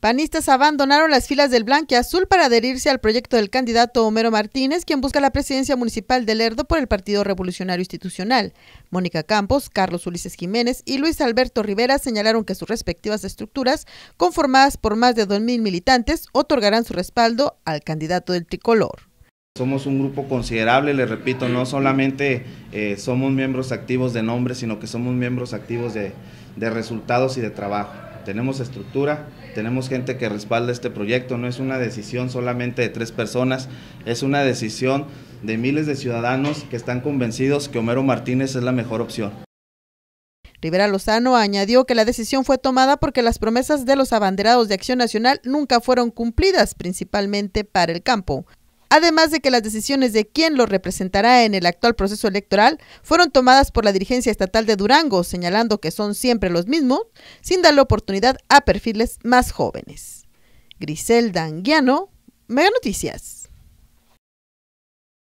Panistas abandonaron las filas del Blanque Azul para adherirse al proyecto del candidato Homero Martínez, quien busca la presidencia municipal de Lerdo por el Partido Revolucionario Institucional. Mónica Campos, Carlos Ulises Jiménez y Luis Alberto Rivera señalaron que sus respectivas estructuras, conformadas por más de 2.000 militantes, otorgarán su respaldo al candidato del tricolor. Somos un grupo considerable, le repito, no solamente eh, somos miembros activos de nombre, sino que somos miembros activos de resultados y de trabajo tenemos estructura, tenemos gente que respalda este proyecto, no es una decisión solamente de tres personas, es una decisión de miles de ciudadanos que están convencidos que Homero Martínez es la mejor opción. Rivera Lozano añadió que la decisión fue tomada porque las promesas de los abanderados de Acción Nacional nunca fueron cumplidas, principalmente para el campo, además de que las decisiones de quién lo representará en el actual proceso electoral fueron tomadas por la dirigencia estatal de Durango, señalando que son siempre los mismos, sin darle oportunidad a perfiles más jóvenes. Griselda Anguiano, Mega Noticias.